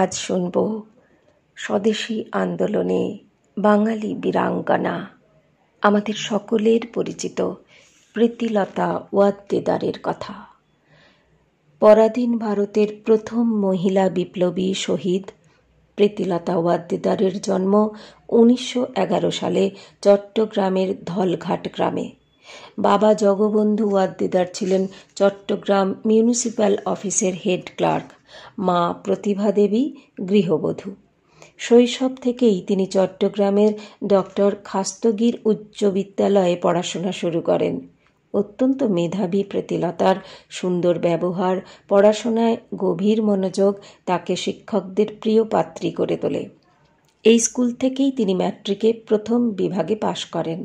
আজ শুনব স্বদেশী আন্দোলনে বাঙালি বীরাঙ্গনা আমাদের সকলের পরিচিত প্রীতিলতা ওয়াদ্দেদারের কথা পরাধীন ভারতের প্রথম মহিলা বিপ্লবী শহীদ প্রীতিলতা ওয়াদ্দেদারের জন্ম উনিশশো সালে চট্টগ্রামের ধলঘাট গ্রামে বাবা জগবন্ধু ওয়াদ্দেদার ছিলেন চট্টগ্রাম মিউনিসিপ্যাল অফিসের হেড ক্লার্ক মা প্রতিভা দেবী গৃহবধূ শৈশব থেকেই তিনি চট্টগ্রামের ডক্টর খাস্তগির উচ্চ বিদ্যালয়ে পড়াশোনা শুরু করেন অত্যন্ত মেধাবী প্রতিলতার সুন্দর ব্যবহার পড়াশোনায় গভীর মনোযোগ তাকে শিক্ষকদের প্রিয় পাত্রী করে তোলে এই স্কুল থেকেই তিনি ম্যাট্রিকে প্রথম বিভাগে পাশ করেন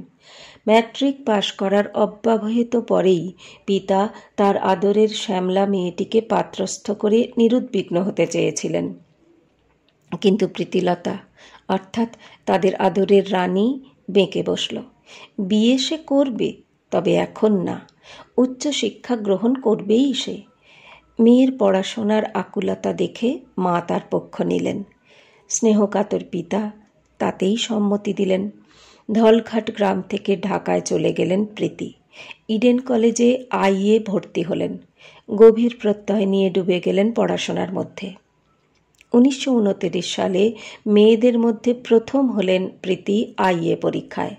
ম্যাট্রিক পাশ করার অব্যবহিত পরেই পিতা তার আদরের শ্যামলা মেয়েটিকে পাত্রস্থ করে নিরুদ্বিগ্ন হতে চেয়েছিলেন কিন্তু প্রীতিলতা অর্থাৎ তাদের আদরের রানী বেঁকে বসল বিয়ে সে করবে তবে এখন না উচ্চ শিক্ষা গ্রহণ করবেই সে মেয়ের পড়াশোনার আকুলতা দেখে মা তার পক্ষ নিলেন স্নেহকাতর পিতা তাতেই সম্মতি দিলেন ধলঘাট গ্রাম থেকে ঢাকায় চলে গেলেন প্রীতি ইডেন কলেজে আইএ ভর্তি হলেন গভীর প্রত্যয় নিয়ে ডুবে গেলেন পড়াশোনার মধ্যে উনিশশো সালে মেয়েদের মধ্যে প্রথম হলেন প্রীতি আইএ পরীক্ষায়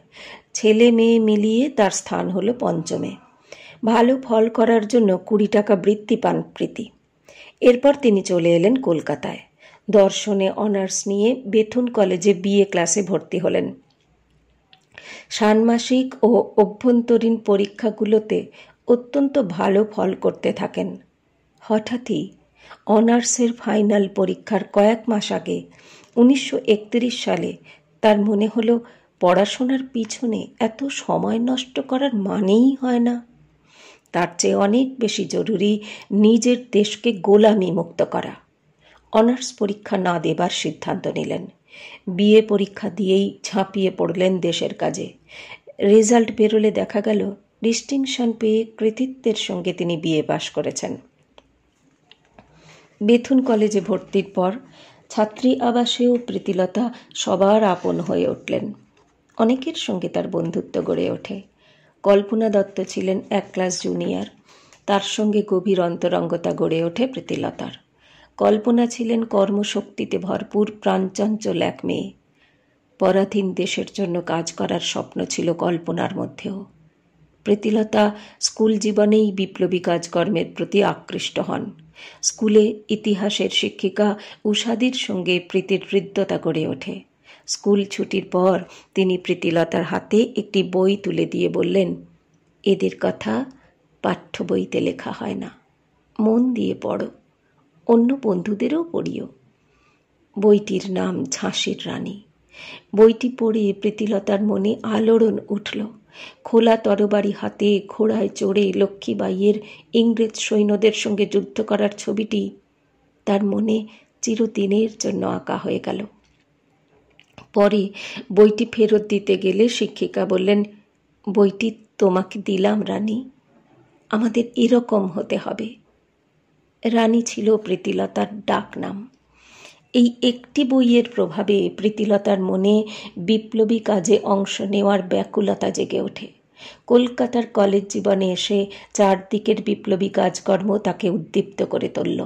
ছেলে মেয়ে মিলিয়ে তার স্থান হল পঞ্চমে ভালো ফল করার জন্য কুড়ি টাকা বৃত্তি পান প্রীতি এরপর তিনি চলে এলেন কলকাতায় দর্শনে অনার্স নিয়ে বেথুন কলেজে বিএ ক্লাসে ভর্তি হলেন ষান্মাসিক ও অভ্যন্তরীণ পরীক্ষাগুলোতে অত্যন্ত ভালো ফল করতে থাকেন হঠাৎই অনার্সের ফাইনাল পরীক্ষার কয়েক মাস আগে উনিশশো সালে তার মনে হলো পড়াশোনার পিছনে এত সময় নষ্ট করার মানেই হয় না তার চেয়ে অনেক বেশি জরুরি নিজের দেশকে গোলামি মুক্ত করা অনার্স পরীক্ষা না দেবার সিদ্ধান্ত নিলেন বিএ পরীক্ষা দিয়েই ঝাঁপিয়ে পড়লেন দেশের কাজে রেজাল্ট বেরোলে দেখা গেল ডিস্টিংশন পেয়ে কৃতিত্বের সঙ্গে তিনি বিয়ে পাশ করেছেন বেথুন কলেজে ভর্তির পর ছাত্রী আবাসেও প্রীতিলতা সবার আপন হয়ে উঠলেন অনেকের সঙ্গে তার বন্ধুত্ব গড়ে ওঠে কল্পনা দত্ত ছিলেন এক ক্লাস জুনিয়র তার সঙ্গে গভীর অন্তরঙ্গতা গড়ে ওঠে প্রীতিলতার কল্পনা ছিলেন কর্মশক্তিতে ভরপুর প্রাণচঞ্চল এক মেয়ে পরাধীন দেশের জন্য কাজ করার স্বপ্ন ছিল কল্পনার মধ্যেও প্রীতিলতা স্কুল জীবনেই বিপ্লবী কাজকর্মের প্রতি আকৃষ্ট হন স্কুলে ইতিহাসের শিক্ষিকা উষাদির সঙ্গে প্রীতির হৃদ্যতা গড়ে ওঠে স্কুল ছুটির পর তিনি প্রীতিলতার হাতে একটি বই তুলে দিয়ে বললেন এদের কথা পাঠ্য বইতে লেখা হয় না মন দিয়ে পড়ো অন্য বন্ধুদেরও পড়িও বইটির নাম ঝাঁসির রানী বইটি পড়ে প্রীতিলতার মনে আলোড়ন উঠল খোলা তরবারি হাতে ঘোড়ায় চড়ে লক্ষ্মীবাইয়ের ইংরেজ সৈন্যদের সঙ্গে যুদ্ধ করার ছবিটি তার মনে চিরদিনের জন্য আঁকা হয়ে গেল পরে বইটি ফেরত দিতে গেলে শিক্ষিকা বললেন বইটি তোমাকে দিলাম রানী আমাদের এরকম হতে হবে রানী ছিল প্রীতিলতার ডাকনাম এই একটি বইয়ের প্রভাবে প্রীতিলতার মনে বিপ্লবী কাজে অংশ নেওয়ার ব্যাকুলতা জেগে ওঠে কলকাতার কলেজ জীবনে এসে চারদিকের বিপ্লবী কাজকর্ম তাকে উদ্দীপ্ত করে তুলল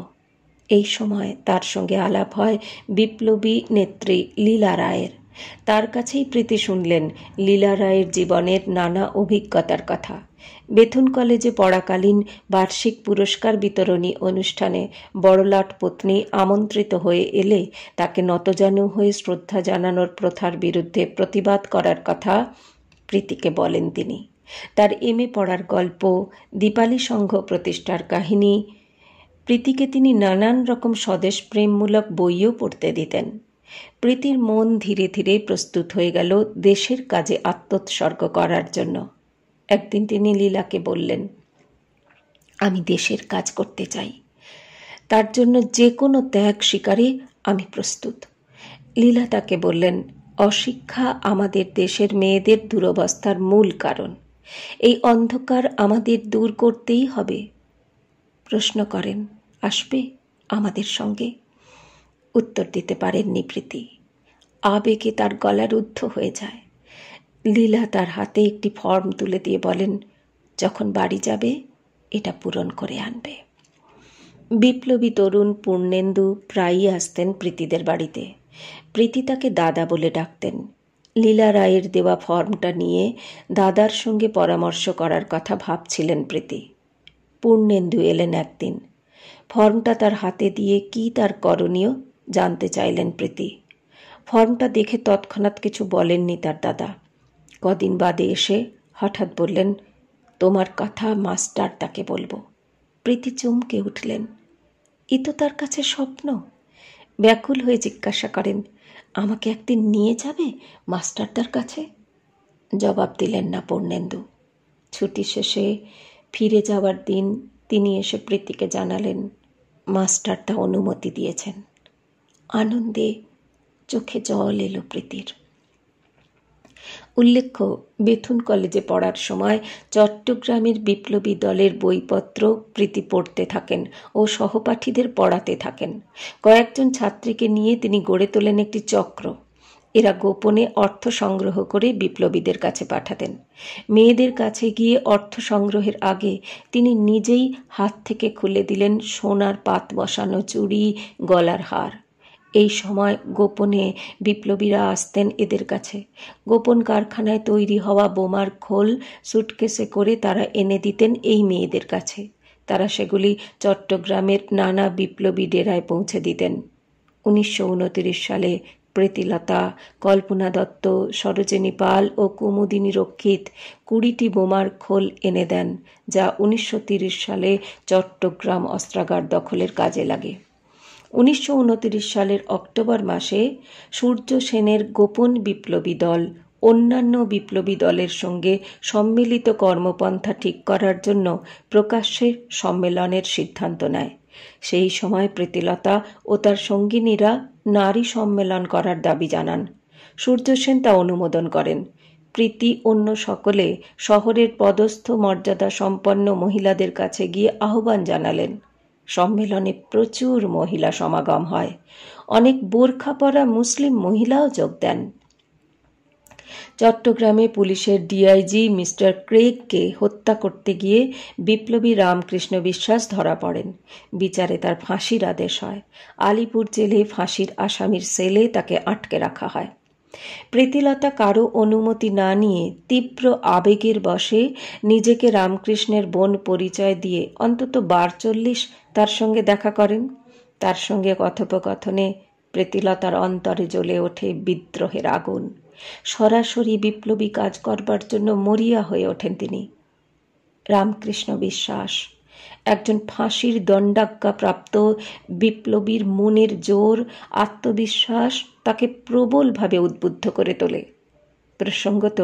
এই সময় তার সঙ্গে আলাপ হয় বিপ্লবী নেত্রী লীলা রায়ের তার কাছেই প্রীতি শুনলেন লীলা রায়ের জীবনের নানা অভিজ্ঞতার কথা বেথুন কলেজে পড়াকালীন বার্ষিক পুরস্কার বিতরণী অনুষ্ঠানে বড়লাট পত্নী আমন্ত্রিত হয়ে এলে তাকে নতজানু হয়ে শ্রদ্ধা জানানোর প্রথার বিরুদ্ধে প্রতিবাদ করার কথা প্রীতিকে বলেন তিনি তার এম এ পড়ার গল্প দীপালি সংঘ প্রতিষ্ঠার কাহিনী প্রীতিকে তিনি নানান রকম স্বদেশ প্রেমমূলক বইও পড়তে দিতেন প্রীতির মন ধীরে ধীরে প্রস্তুত হয়ে গেল দেশের কাজে আত্মোৎসর্গ করার জন্য একদিন তিনি লীলাকে বললেন আমি দেশের কাজ করতে চাই তার জন্য যে কোনো ত্যাগ শিকারে আমি প্রস্তুত লীলা তাকে বললেন অশিক্ষা আমাদের দেশের মেয়েদের দুরবস্থার মূল কারণ এই অন্ধকার আমাদের দূর করতেই হবে প্রশ্ন করেন আসবে আমাদের সঙ্গে উত্তর দিতে পারেন নিবৃতি আবেগে তার গলা রুদ্ধ হয়ে যায় লীলা তার হাতে একটি ফর্ম তুলে দিয়ে বলেন যখন বাড়ি যাবে এটা পূরণ করে আনবে বিপ্লবী তরুণ পূর্ণেন্দু প্রায়ই আসতেন প্রীতিদের বাড়িতে প্রীতি তাকে দাদা বলে ডাকতেন লীলা রায়ের দেওয়া ফর্মটা নিয়ে দাদার সঙ্গে পরামর্শ করার কথা ভাবছিলেন প্রীতি পূর্ণেন্দু এলেন একদিন ফর্মটা তার হাতে দিয়ে কি তার করণীয় জানতে চাইলেন প্রীতি ফর্মটা দেখে তৎক্ষণাৎ কিছু বলেননি তার দাদা কদিন বাদে এসে হঠাৎ বললেন তোমার কথা মাস্টার তাকে বলবো প্রীতি চমকে উঠলেন ই তো তার কাছে স্বপ্ন ব্যাকুল হয়ে জিজ্ঞাসা করেন আমাকে একদিন নিয়ে যাবে মাস্টারদার কাছে জবাব দিলেন না পূর্ণেন্দু ছুটি শেষে ফিরে যাওয়ার দিন তিনি এসে প্রীতিকে জানালেন মাস্টারদা অনুমতি দিয়েছেন আনন্দে চোখে জল এলো প্রীতির উল্লেখ্য বেথুন কলেজে পড়ার সময় চট্টগ্রামের বিপ্লবী দলের বইপত্র প্রীতি পড়তে থাকেন ও সহপাঠীদের পড়াতে থাকেন কয়েকজন ছাত্রীকে নিয়ে তিনি গড়ে তোলেন একটি চক্র এরা গোপনে অর্থ সংগ্রহ করে বিপ্লবীদের কাছে পাঠাতেন মেয়েদের কাছে গিয়ে অর্থ সংগ্রহের আগে তিনি নিজেই হাত থেকে খুলে দিলেন সোনার পাত বসানো চুড়ি গলার হার এই সময় গোপনে বিপ্লবীরা আসতেন এদের কাছে গোপন কারখানায় তৈরি হওয়া বোমার খোল সুটকেসে করে তারা এনে দিতেন এই মেয়েদের কাছে তারা সেগুলি চট্টগ্রামের নানা বিপ্লবী ডেরায় পৌঁছে দিতেন উনিশশো সালে প্রীতিলতা কল্পনা দত্ত সরোজিনী পাল ও কুমুদিনী রক্ষিত কুড়িটি বোমার খোল এনে দেন যা উনিশশো সালে চট্টগ্রাম অস্ত্রাগার দখলের কাজে লাগে উনিশশো সালের অক্টোবর মাসে সূর্য সেনের গোপন বিপ্লবী দল অন্যান্য বিপ্লবী দলের সঙ্গে সম্মিলিত কর্মপন্থা ঠিক করার জন্য প্রকাশ্যে সম্মেলনের সিদ্ধান্ত নেয় সেই সময় প্রীতিলতা ও তার সঙ্গিনীরা নারী সম্মেলন করার দাবি জানান সূর্য সেন তা অনুমোদন করেন প্রীতি অন্য সকলে শহরের পদস্থ মর্যাদা সম্পন্ন মহিলাদের কাছে গিয়ে আহ্বান জানালেন সম্মেলনে প্রচুর মহিলা সমাগম হয় অনেক বোরখা পরা মুসলিম মহিলাও যোগ দেন চট্টগ্রামে পুলিশের ডিআইজি মিস্টার ক্রেগকে হত্যা করতে গিয়ে বিপ্লবী রামকৃষ্ণ বিশ্বাস ধরা পড়েন বিচারে তার ফাঁসির আদেশ হয় আলিপুর জেলে ফাঁসির আসামির সেলে তাকে আটকে রাখা হয় প্রীতিলতা কারো অনুমতি না নিয়ে তীব্র আবেগের বশে নিজেকে রামকৃষ্ণের বোন পরিচয় দিয়ে অন্তত বার চল্লিশ তার সঙ্গে দেখা করেন তার সঙ্গে কথোপকথনে প্রীতিলতার অন্তরে জ্বলে ওঠে বিদ্রোহের আগুন সরাসরি বিপ্লবী কাজ করবার জন্য মরিয়া হয়ে ওঠেন তিনি রামকৃষ্ণ বিশ্বাস একজন ফাঁসির দণ্ডাজ্ঞাপ্রাপ্ত বিপ্লবীর মনের জোর আত্মবিশ্বাস তাকে প্রবলভাবে উদ্বুদ্ধ করে তোলে প্রসঙ্গত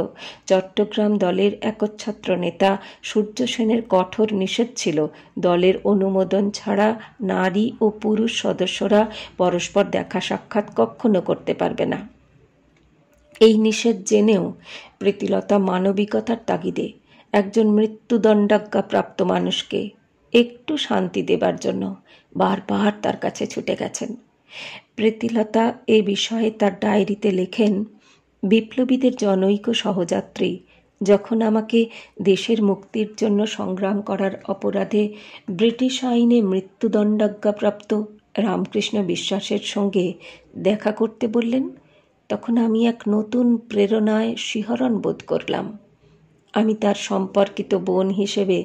চট্টগ্রাম দলের একচ্ছত্র নেতা সূর্য সেনের কঠোর নিষেধ ছিল দলের অনুমোদন ছাড়া নারী ও পুরুষ সদস্যরা পরস্পর দেখা সাক্ষাৎ কখনো করতে পারবে না এই নিষেধ জেনেও প্রীতিলতা মানবিকতার তাগিদে একজন মৃত্যুদণ্ডাজ্ঞাপ্রাপ্ত মানুষকে একটু শান্তি দেবার জন্য বারবার তার কাছে ছুটে গেছেন প্রীতিলতা এ বিষয়ে তার ডায়েরিতে লেখেন বিপ্লবীদের জনৈক সহযাত্রী যখন আমাকে দেশের মুক্তির জন্য সংগ্রাম করার অপরাধে ব্রিটিশ আইনে মৃত্যুদণ্ডাজ্ঞাপ্রাপ্ত রামকৃষ্ণ বিশ্বাসের সঙ্গে দেখা করতে বললেন তখন আমি এক নতুন প্রেরণায় শিহরণ বোধ করলাম আমি তার সম্পর্কিত বোন হিসেবে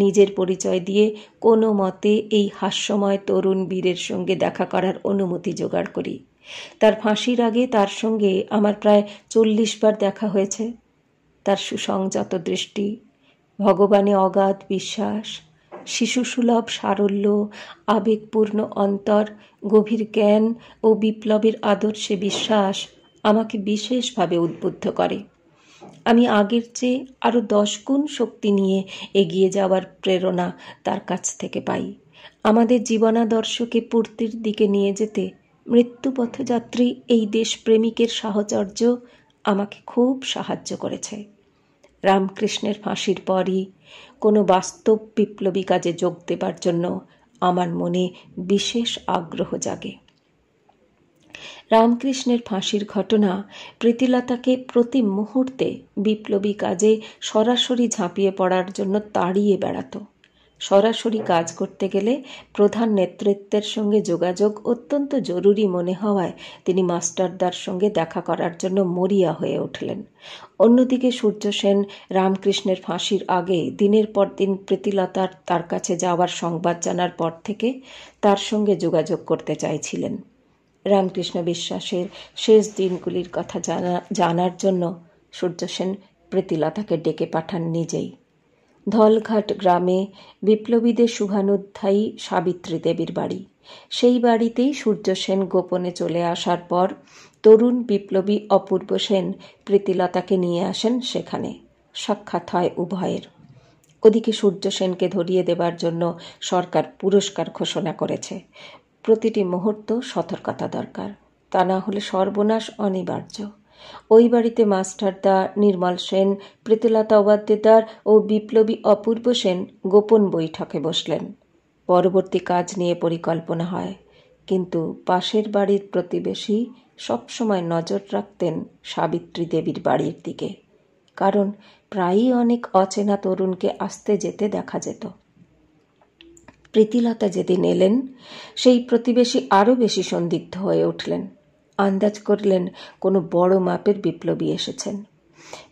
নিজের পরিচয় দিয়ে কোনো মতে এই হাস্যময় তরুণ বীরের সঙ্গে দেখা করার অনুমতি জোগাড় করি তার ফাঁসির আগে তার সঙ্গে আমার প্রায় চল্লিশ বার দেখা হয়েছে তার সুসংযত দৃষ্টি ভগবানে অগাধ বিশ্বাস শিশুসুলভ সারল্য আবেগপূর্ণ অন্তর গভীর জ্ঞান ও বিপ্লবের আদর্শে বিশ্বাস আমাকে বিশেষভাবে উদ্বুদ্ধ করে আমি আগের চেয়ে আরও দশ গুণ শক্তি নিয়ে এগিয়ে যাওয়ার প্রেরণা তার কাছ থেকে পাই আমাদের জীবনাদর্শকে পূর্তির দিকে নিয়ে যেতে মৃত্যুপথযাত্রী এই দেশপ্রেমিকের সাহচর্য আমাকে খুব সাহায্য করেছে রামকৃষ্ণের ফাঁসির পরই কোনো বাস্তব বিপ্লবী কাজে যোগ দেবার জন্য আমার মনে বিশেষ আগ্রহ জাগে রামকৃষ্ণের ফাঁসির ঘটনা প্রীতিলতাকে প্রতি মুহূর্তে বিপ্লবী কাজে সরাসরি ঝাঁপিয়ে পড়ার জন্য তাড়িয়ে বেড়াত সরাসরি কাজ করতে গেলে প্রধান নেতৃত্বের সঙ্গে যোগাযোগ অত্যন্ত জরুরি মনে হওয়ায় তিনি মাস্টারদার সঙ্গে দেখা করার জন্য মরিয়া হয়ে উঠলেন অন্যদিকে সূর্য সেন রামকৃষ্ণের ফাঁসির আগে দিনের পর দিন প্রীতিলতার তার কাছে যাওয়ার সংবাদ জানার পর থেকে তার সঙ্গে যোগাযোগ করতে চাইছিলেন রামকৃষ্ণ বিশ্বাসের শেষ দিনগুলির কথা জানা জানার জন্য সূর্যসেন প্রীতিলতাকে ডেকে পাঠান নিজেই ধলঘাট গ্রামে বিপ্লবীদের শুভানুধ্যায়ী সাবিত্রী দেবীর বাড়ি সেই বাড়িতেই সূর্যসেন গোপনে চলে আসার পর তরুণ বিপ্লবী অপূর্ব সেন প্রীতিলতাকে নিয়ে আসেন সেখানে সাক্ষাৎ হয় উভয়ের ওদিকে সূর্যসেনকে ধরিয়ে দেবার জন্য সরকার পুরস্কার ঘোষণা করেছে প্রতিটি মুহূর্ত সতর্কতা দরকার তা না হলে সর্বনাশ অনিবার্য ওই বাড়িতে মাস্টারদা নির্মল সেন প্রীতিলতা অবাদ্যদার ও বিপ্লবী অপূর্ব সেন গোপন বৈঠকে বসলেন পরবর্তী কাজ নিয়ে পরিকল্পনা হয় কিন্তু পাশের বাড়ির প্রতিবেশী সবসময় নজর রাখতেন সাবিত্রী দেবীর বাড়ির দিকে কারণ প্রায়ই অনেক অচেনা তরুণকে আসতে যেতে দেখা যেত প্রীতিলতা যেদিন এলেন সেই প্রতিবেশী আরও বেশি সন্দিগ্ধ হয়ে উঠলেন আন্দাজ করলেন কোনো বড় মাপের বিপ্লবী এসেছেন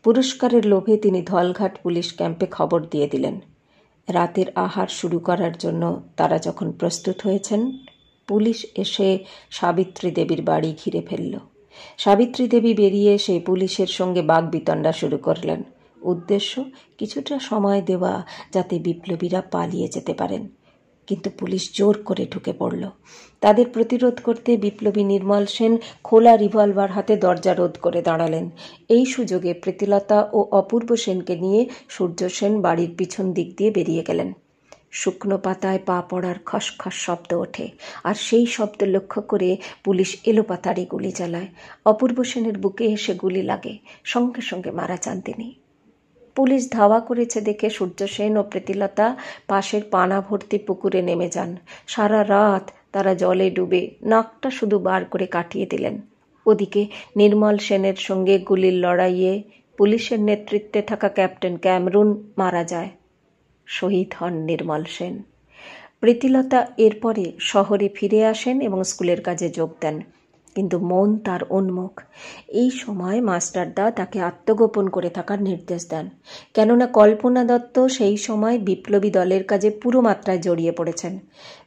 পুরস্কারের লোভে তিনি ধলঘাট পুলিশ ক্যাম্পে খবর দিয়ে দিলেন রাতের আহার শুরু করার জন্য তারা যখন প্রস্তুত হয়েছেন পুলিশ এসে সাবিত্রী দেবীর বাড়ি ঘিরে ফেলল সাবিত্রী দেবী বেরিয়ে সেই পুলিশের সঙ্গে বাগবিতণ্ডা শুরু করলেন উদ্দেশ্য কিছুটা সময় দেওয়া যাতে বিপ্লবীরা পালিয়ে যেতে পারেন কিন্তু পুলিশ জোর করে ঢুকে পড়ল তাদের প্রতিরোধ করতে বিপ্লবী নির্মল সেন খোলা রিভলভার হাতে দরজা রোধ করে দাঁড়ালেন এই সুযোগে প্রীতিলতা ও অপূর্ব সেনকে নিয়ে সূর্য সেন বাড়ির পিছন দিক দিয়ে বেরিয়ে গেলেন শুকনো পাতায় পা পড়ার খসখস শব্দ ওঠে আর সেই শব্দ লক্ষ্য করে পুলিশ পাতারে গুলি চালায় অপূর্ব সেনের বুকে এসে গুলি লাগে সঙ্গে সঙ্গে মারা চান তিনি পুলিশ ধাওয়া করেছে দেখে সূর্য সেন ও প্রীতিলতা পাশের পানা ভর্তি পুকুরে নেমে যান সারা রাত তারা জলে ডুবে নাকটা শুধু বার করে কাটিয়ে দিলেন ওদিকে নির্মল সেনের সঙ্গে গুলির লড়াইয়ে পুলিশের নেতৃত্বে থাকা ক্যাপ্টেন ক্যামরুন মারা যায় শহীদ হন নির্মল সেন প্রীতিলতা এরপরে শহরে ফিরে আসেন এবং স্কুলের কাজে যোগ দেন কিন্তু মন তার উন্মুখ এই সময় মাস্টারদা তাকে আত্মগোপন করে থাকার নির্দেশ দেন কেননা কল্পনা দত্ত সেই সময় বিপ্লবী দলের কাজে পুরো মাত্রায় জড়িয়ে পড়েছেন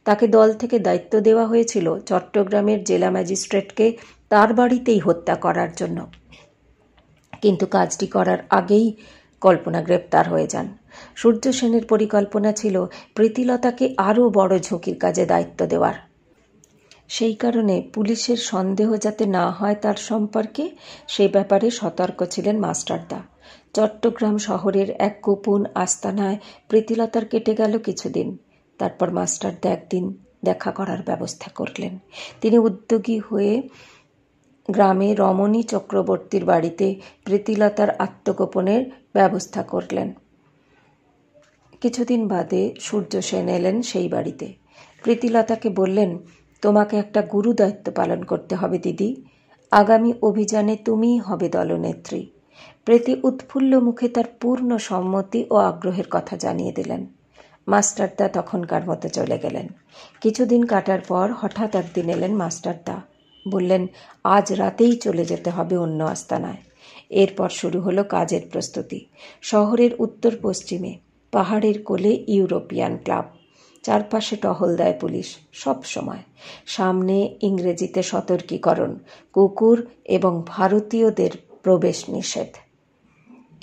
তাকে দল থেকে দায়িত্ব দেওয়া হয়েছিল চট্টগ্রামের জেলা ম্যাজিস্ট্রেটকে তার বাড়িতেই হত্যা করার জন্য কিন্তু কাজটি করার আগেই কল্পনা গ্রেপ্তার হয়ে যান সূর্য সেনের পরিকল্পনা ছিল প্রীতিলতাকে আরও বড় ঝুঁকির কাজে দায়িত্ব দেওয়ার সেই কারণে পুলিশের সন্দেহ যাতে না হয় তার সম্পর্কে সেই ব্যাপারে সতর্ক ছিলেন মাস্টারদা চট্টগ্রাম শহরের এক গোপন আস্তানায় প্রীতিলতার কেটে গেল কিছুদিন তারপর মাস্টারদা একদিন দেখা করার ব্যবস্থা করলেন তিনি উদ্যোগী হয়ে গ্রামে রমণী চক্রবর্তীর বাড়িতে প্রীতিলতার আত্মগোপনের ব্যবস্থা করলেন কিছুদিন বাদে সূর্য সেন এলেন সেই বাড়িতে প্রীতিলতাকে বললেন তোমাকে একটা গুরু দায়িত্ব পালন করতে হবে দিদি আগামী অভিযানে তুমিই হবে দলনেত্রী প্রীতি উৎফুল্ল মুখে তার পূর্ণ সম্মতি ও আগ্রহের কথা জানিয়ে দিলেন মাস্টারদা তখনকার মতো চলে গেলেন কিছুদিন কাটার পর হঠাৎ একদিন এলেন মাস্টারদা বললেন আজ রাতেই চলে যেতে হবে অন্য আস্তানায় এরপর শুরু হলো কাজের প্রস্তুতি শহরের উত্তর পশ্চিমে পাহাড়ের কোলে ইউরোপিয়ান ক্লাব চারপাশে টহল দেয় পুলিশ সব সময় সামনে ইংরেজিতে সতর্কীকরণ কুকুর এবং ভারতীয়দের প্রবেশ নিষেধ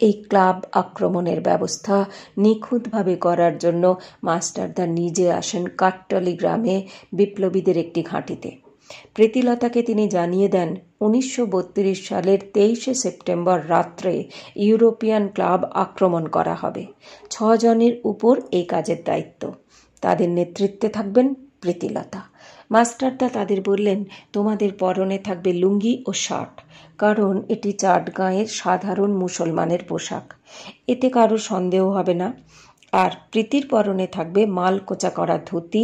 এই ক্লাব আক্রমণের ব্যবস্থা নিখুঁতভাবে করার জন্য মাস্টারদা নিজে আসেন কাটটলি গ্রামে বিপ্লবীদের একটি ঘাঁটিতে প্রীতিলতাকে তিনি জানিয়ে দেন উনিশশো সালের তেইশে সেপ্টেম্বর রাত্রে ইউরোপিয়ান ক্লাব আক্রমণ করা হবে ছজনের উপর এই কাজের দায়িত্ব তাদের নেতৃত্বে থাকবেন প্রীতিলতা মাস্টারদা তাদের বললেন তোমাদের পরনে থাকবে লুঙ্গি ও শার্ট কারণ এটি চাটগাঁয়ের সাধারণ মুসলমানের পোশাক এতে কারো সন্দেহ হবে না আর প্রীতির পরনে থাকবে মাল কোচা করা ধুতি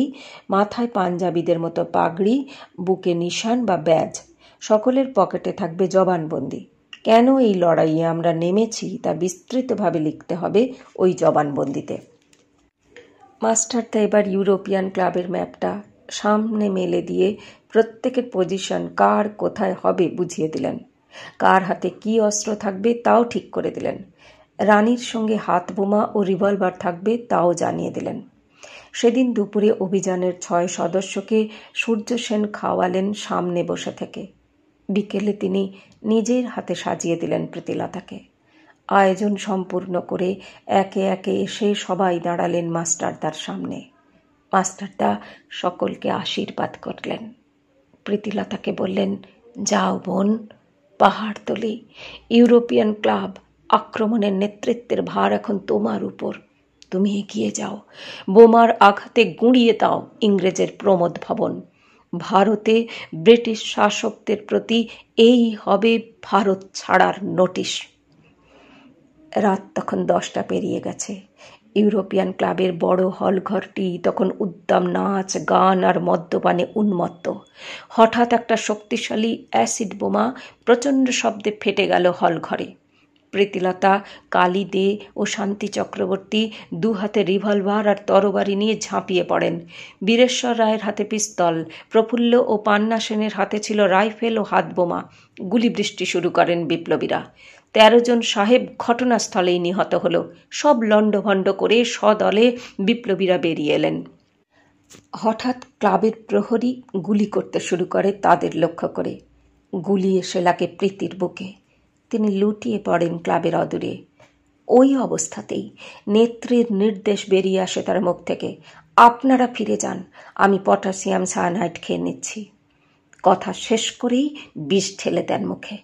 মাথায় পাঞ্জাবিদের মতো পাগড়ি বুকে নিশান বা ব্যাজ সকলের পকেটে থাকবে জবানবন্দি কেন এই লড়াইয়ে আমরা নেমেছি তা বিস্তৃতভাবে লিখতে হবে ওই জবানবন্দিতে মাস্টারদা এবার ইউরোপিয়ান ক্লাবের ম্যাপটা সামনে মেলে দিয়ে প্রত্যেকের পজিশন কার কোথায় হবে বুঝিয়ে দিলেন কার হাতে কি অস্ত্র থাকবে তাও ঠিক করে দিলেন রানীর সঙ্গে হাত বোমা ও রিভলভার থাকবে তাও জানিয়ে দিলেন সেদিন দুপুরে অভিযানের ছয় সদস্যকে সূর্য সেন খাওয়ালেন সামনে বসে থেকে বিকেলে তিনি নিজের হাতে সাজিয়ে দিলেন প্রীতিলতাকে আয়োজন সম্পূর্ণ করে একে একে এসে সবাই দাঁড়ালেন মাস্টারদার সামনে মাস্টারদা সকলকে আশীর্বাদ করলেন প্রীতিলতাকে বললেন যাও বোন পাহাড়তলি ইউরোপিয়ান ক্লাব আক্রমণের নেতৃত্বের ভার এখন তোমার উপর তুমি এগিয়ে যাও বোমার আঘাতে গুঁড়িয়ে দাও ইংরেজের প্রমোদ ভবন ভারতে ব্রিটিশ শাসকদের প্রতি এই হবে ভারত ছাড়ার নোটিশ রাত তখন দশটা পেরিয়ে গেছে ইউরোপিয়ান ক্লাবের বড় হলঘরটি তখন উদ্দাম নাচ গান আর মদ্যপানে উন্মত্ত হঠাৎ একটা শক্তিশালী অ্যাসিড বোমা প্রচণ্ড শব্দে ফেটে গেল হলঘরে প্রীতিলতা কালী দে ও শান্তি চক্রবর্তী দু হাতে রিভলভার আর তরবারি নিয়ে ঝাঁপিয়ে পড়েন বীরেশ্বর রায়ের হাতে পিস্তল প্রফুল্ল ও পান্না সেনের হাতে ছিল রাইফেল ও হাতবোমা গুলিবৃষ্টি শুরু করেন বিপ্লবীরা তেরো জন সাহেব ঘটনাস্থলেই নিহত হল সব লণ্ডভণ্ড করে সদলে বিপ্লবীরা বেরিয়ে এলেন হঠাৎ ক্লাবের প্রহরী গুলি করতে শুরু করে তাদের লক্ষ্য করে গুলি এসে লাগে প্রীতির বুকে তিনি লুটিয়ে পড়েন ক্লাবের অদূরে ওই অবস্থাতেই নেত্রীর নির্দেশ বেরিয়ে আসে তার মুখ থেকে আপনারা ফিরে যান আমি পটাশিয়াম সায়ানাইট খেয়ে নিচ্ছি কথা শেষ করেই বিষ ঠেলে দেন মুখে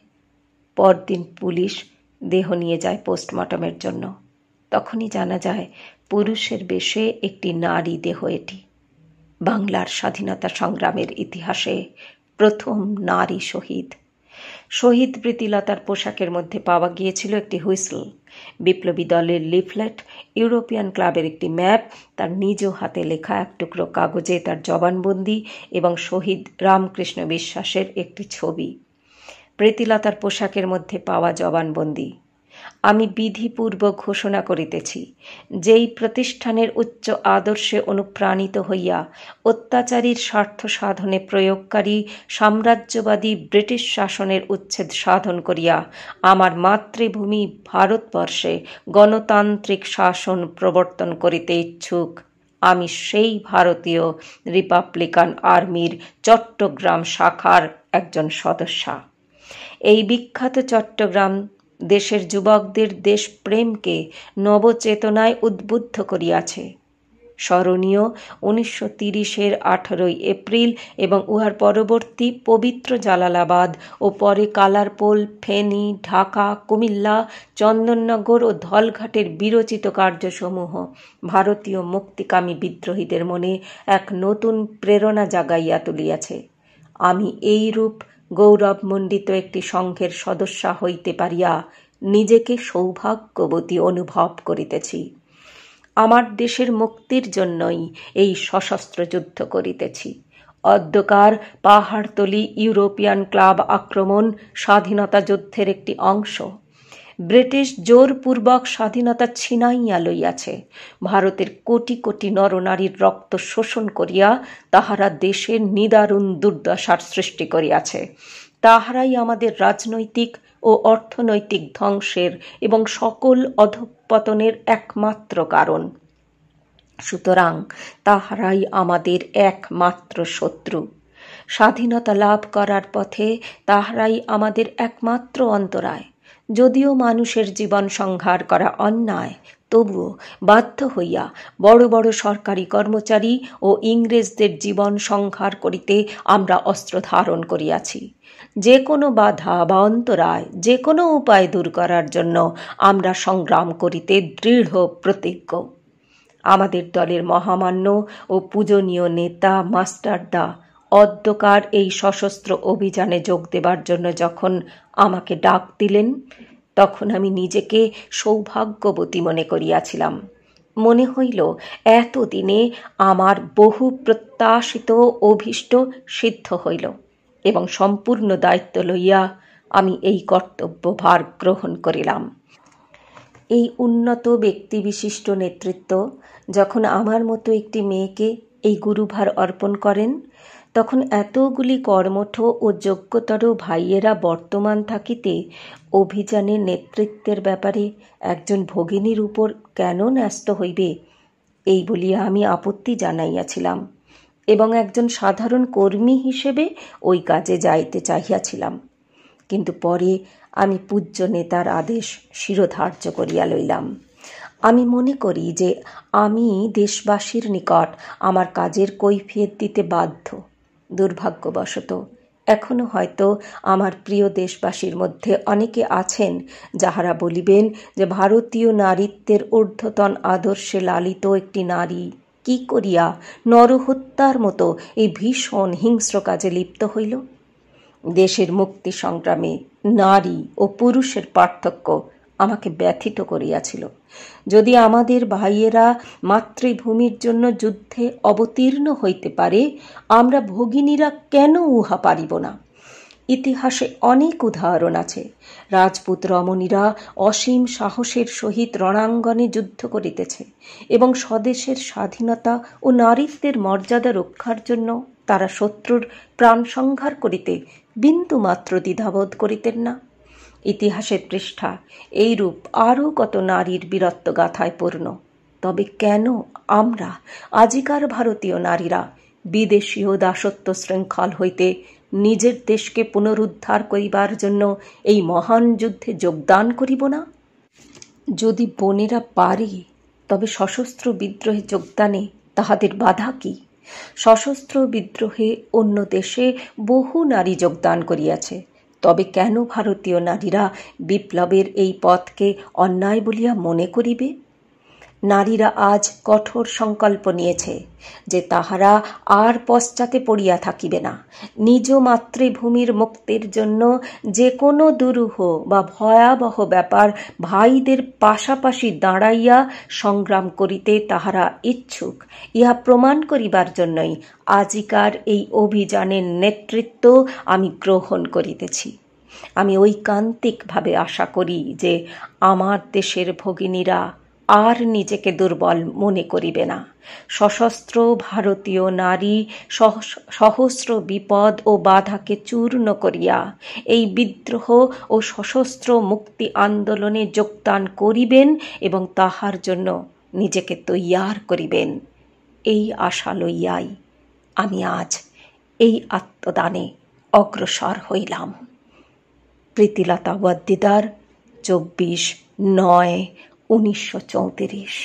পরদিন পুলিশ দেহ নিয়ে যায় পোস্টমর্টমের জন্য তখনই জানা যায় পুরুষের বেশে একটি নারী দেহ এটি বাংলার স্বাধীনতা সংগ্রামের ইতিহাসে প্রথম নারী শহীদ শহীদ প্রীতিলতার পোশাকের মধ্যে পাওয়া গিয়েছিল একটি হুইসল বিপ্লবী দলের লিফলেট ইউরোপিয়ান ক্লাবের একটি ম্যাপ তার নিজ হাতে লেখা এক টুকরো কাগজে তার জবানবন্দি এবং শহীদ রামকৃষ্ণ বিশ্বাসের একটি ছবি প্রীতিলতার পোশাকের মধ্যে পাওয়া জবানবন্দি আমি বিধিপূর্বক ঘোষণা করিতেছি যেই প্রতিষ্ঠানের উচ্চ আদর্শে অনুপ্রাণিত হইয়া অত্যাচারীর স্বার্থ সাধনে প্রয়োগকারী সাম্রাজ্যবাদী ব্রিটিশ শাসনের উচ্ছেদ সাধন করিয়া আমার মাতৃভূমি ভারতবর্ষে গণতান্ত্রিক শাসন প্রবর্তন করিতে ইচ্ছুক আমি সেই ভারতীয় রিপাবলিকান আর্মির চট্টগ্রাম শাখার একজন সদস্যা এই বিখ্যাত চট্টগ্রাম দেশের যুবকদের দেশপ্রেমকে নবচেতনায় উদ্বুদ্ধ করিয়াছে স্মরণীয় উনিশশো তিরিশের আঠারোই এপ্রিল এবং উহার পরবর্তী পবিত্র জালালাবাদ ও পরে কালারপোল ফেনী ঢাকা কুমিল্লা চন্দননগর ও ধলঘাটের বিরচিত কার্যসমূহ ভারতীয় মুক্তিকামী বিদ্রোহীদের মনে এক নতুন প্রেরণা জাগাইয়া তুলিয়াছে আমি এই রূপ গৌরবমণ্ডিত একটি সংঘের সদস্যা হইতে পারিয়া নিজেকে সৌভাগ্যবতী অনুভব করিতেছি আমার দেশের মুক্তির জন্যই এই সশস্ত্র যুদ্ধ করিতেছি অদ্যকার পাহাড়তলি ইউরোপিয়ান ক্লাব আক্রমণ স্বাধীনতা যুদ্ধের একটি অংশ ব্রিটিশ জোরপূর্বক স্বাধীনতা ছিনাইয়া লইয়াছে ভারতের কোটি কোটি নরনারীর রক্ত শোষণ করিয়া তাহারা দেশের নিদারুণ দুর্দশার সৃষ্টি করিয়াছে তাহারাই আমাদের রাজনৈতিক ও অর্থনৈতিক ধ্বংসের এবং সকল অধঃপতনের একমাত্র কারণ সুতরাং তাহারাই আমাদের একমাত্র শত্রু স্বাধীনতা লাভ করার পথে তাহারাই আমাদের একমাত্র অন্তরায় যদিও মানুষের জীবন সংহার করা অন্যায় তবুও বাধ্য হইয়া বড় বড় সরকারি কর্মচারী ও ইংরেজদের জীবন সংহার করিতে আমরা অস্ত্র ধারণ করিয়াছি যে কোনো বাধা বা অন্তরায় যে কোনো উপায় দূর করার জন্য আমরা সংগ্রাম করিতে দৃঢ় প্রতিজ্ঞ আমাদের দলের মহামান্য ও পূজনীয় নেতা মাস্টারদা অদ্যকার এই সশস্ত্র অভিযানে যোগ দেবার জন্য যখন আমাকে ডাক দিলেন তখন আমি নিজেকে সৌভাগ্যবতী মনে করিয়াছিলাম মনে হইল এতদিনে আমার বহু প্রত্যাশিত অভীষ্ট সিদ্ধ হইল এবং সম্পূর্ণ দায়িত্ব লইয়া আমি এই কর্তব্য ভার গ্রহণ করিলাম এই উন্নত ব্যক্তিবিশিষ্ট নেতৃত্ব যখন আমার মতো একটি মেয়েকে এই গুরুভার অর্পণ করেন তখন এতগুলি কর্মঠ ও যোগ্যতর ভাইয়েরা বর্তমান থাকিতে অভিযানের নেতৃত্বের ব্যাপারে একজন ভগিনীর উপর কেন ন্যস্ত হইবে এই বলিয়া আমি আপত্তি জানাইয়াছিলাম এবং একজন সাধারণ কর্মী হিসেবে ওই কাজে যাইতে চাহিয়াছিলাম কিন্তু পরে আমি পূজ্য নেতার আদেশ শিরোধার্য করিয়া লইলাম আমি মনে করি যে আমি দেশবাসীর নিকট আমার কাজের কৈফিয়ত দিতে বাধ্য দুর্ভাগ্যবশত এখনও হয়তো আমার প্রিয় দেশবাসীর মধ্যে অনেকে আছেন যাহারা বলিবেন যে ভারতীয় নারীত্বের ঊর্ধ্বতন আদর্শে লালিত একটি নারী কি করিয়া নরহত্যার মতো এই ভীষণ হিংস্র কাজে লিপ্ত হইল দেশের মুক্তি সংগ্রামে নারী ও পুরুষের পার্থক্য আমাকে ব্যথিত করিয়াছিল যদি আমাদের ভাইয়েরা মাতৃভূমির জন্য যুদ্ধে অবতীর্ণ হইতে পারে আমরা ভগিনীরা কেন উহা পারিব না ইতিহাসে অনেক উদাহরণ আছে রাজপুত রমণীরা অসীম সাহসের সহিত রণাঙ্গনে যুদ্ধ করিতেছে এবং স্বদেশের স্বাধীনতা ও নারীত্বের মর্যাদা রক্ষার জন্য তারা শত্রুর প্রাণ সংহার করিতে বিন্দুমাত্র দ্বিধাবোধ করিতেন না ইতিহাসের পৃষ্ঠা এইরূপ আরও কত নারীর বীরত্ব গাথায় পূর্ণ তবে কেন আমরা আজিকার ভারতীয় নারীরা বিদেশীয় দাসত্ব শৃঙ্খল হইতে নিজের দেশকে পুনরুদ্ধার করিবার জন্য এই মহান যুদ্ধে যোগদান করিব না যদি বোনেরা পারি তবে সশস্ত্র বিদ্রোহে যোগদানে তাহাদের বাধা কি সশস্ত্র বিদ্রোহে অন্য দেশে বহু নারী যোগদান করিয়াছে তবে কেন ভারতীয় নারীরা বিপ্লবের এই পথকে অন্যায় বলিয়া মনে করিবে নারীরা আজ কঠোর সংকল্প নিয়েছে যে তাহারা আর পশ্চাতে পড়িয়া থাকিবে না নিজ মাতৃভূমির মুক্তির জন্য যে কোনো দুরূহ বা ভয়াবহ ব্যাপার ভাইদের পাশাপাশি দাঁড়াইয়া সংগ্রাম করিতে তাহারা ইচ্ছুক ইহা প্রমাণ করিবার জন্যই আজিকার এই অভিযানের নেতৃত্ব আমি গ্রহণ করিতেছি আমি ঐকান্তিকভাবে আশা করি যে আমার দেশের ভগিনীরা আর নিজেকে দুর্বল মনে করিবে না সশস্ত্র ভারতীয় নারী সহস্র বিপদ ও বাধাকে চূর্ণ করিয়া এই বিদ্রোহ ও সশস্ত্র মুক্তি আন্দোলনে যোগদান করিবেন এবং তাহার জন্য নিজেকে তৈয়ার করিবেন এই আশা লইয়াই আমি আজ এই আত্মদানে অগ্রসর হইলাম প্রীতিলতা ওয়াদ্দিদার চব্বিশ নয় উনিশশো চৌত্রিশ